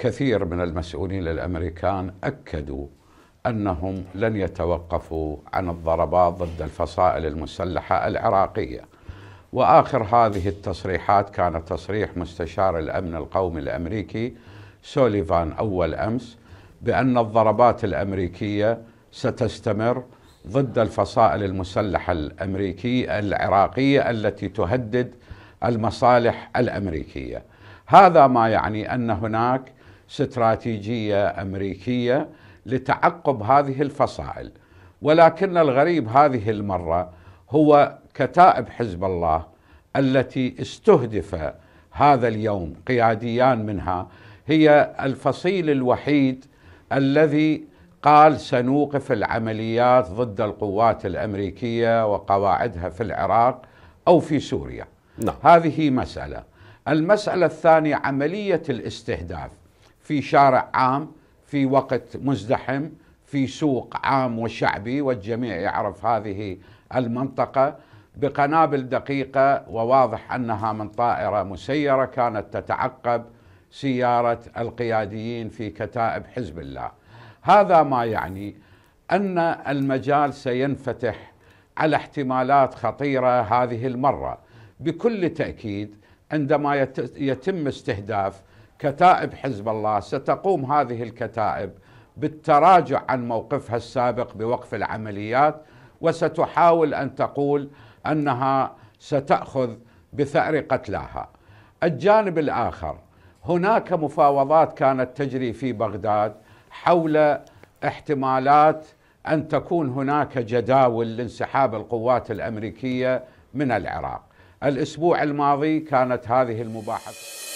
كثير من المسؤولين الامريكان اكدوا انهم لن يتوقفوا عن الضربات ضد الفصائل المسلحه العراقيه. واخر هذه التصريحات كان تصريح مستشار الامن القومي الامريكي سوليفان اول امس بان الضربات الامريكيه ستستمر ضد الفصائل المسلحه الامريكيه العراقيه التي تهدد المصالح الامريكيه. هذا ما يعني ان هناك استراتيجيه امريكيه لتعقب هذه الفصائل ولكن الغريب هذه المره هو كتائب حزب الله التي استهدف هذا اليوم قياديان منها هي الفصيل الوحيد الذي قال سنوقف العمليات ضد القوات الامريكيه وقواعدها في العراق او في سوريا. نعم. هذه مساله. المساله الثانيه عمليه الاستهداف. في شارع عام في وقت مزدحم في سوق عام وشعبي والجميع يعرف هذه المنطقة بقنابل دقيقة وواضح أنها من طائرة مسيرة كانت تتعقب سيارة القياديين في كتائب حزب الله هذا ما يعني أن المجال سينفتح على احتمالات خطيرة هذه المرة بكل تأكيد عندما يتم استهداف كتائب حزب الله ستقوم هذه الكتائب بالتراجع عن موقفها السابق بوقف العمليات وستحاول ان تقول انها ستاخذ بثار قتلاها. الجانب الاخر هناك مفاوضات كانت تجري في بغداد حول احتمالات ان تكون هناك جداول لانسحاب القوات الامريكيه من العراق. الاسبوع الماضي كانت هذه المباحثه